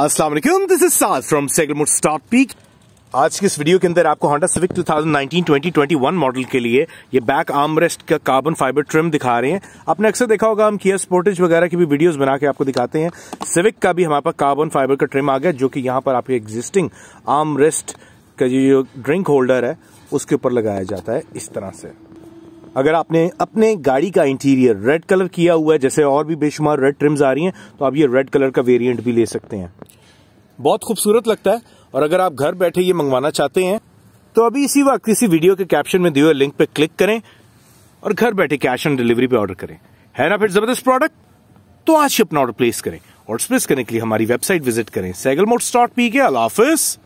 अस्सलाम this is Saad from सेगलमुड start peak आज के इस वीडियो के अंदर आपको होंडा सिविक 2019-2021 मॉडल के लिए ये बैक आर्मरेस्ट का कार्बन फाइबर ट्रिम दिखा रहे हैं आपने अक्सर देखा होगा हम किया स्पोर्टेज वगैरह की भी वीडियोस बना के आपको दिखाते हैं सिविक का भी हमारे पास कार्बन फाइबर का ट्रिम आ गया जो कि यहाँ पर आपके एग्जिस्टिंग आर्मरेस्ट का जो ड्रिंक होल्डर है उसके ऊपर लगाया जाता है इस तरह से अगर आपने अपने गाड़ी का इंटीरियर रेड कलर किया हुआ है जैसे और भी बेशुमार रेड ट्रिम्स आ रही हैं तो आप ये रेड कलर का वेरिएंट भी ले सकते हैं बहुत खूबसूरत लगता है और अगर आप घर बैठे ये मंगवाना चाहते हैं तो अभी इसी वक्त इसी वीडियो के कैप्शन में दिए हुए लिंक पे क्लिक करें और घर बैठे कैश ऑन डिलीवरी पे ऑर्डर करें है ना फिर जबरदस्त प्रोडक्ट तो आज ही अपना ऑर्डर प्लेस करें और प्लेस करने के लिए हमारी वेबसाइट विजिट करें सैगल मोड स्टॉट पी के अलाफिस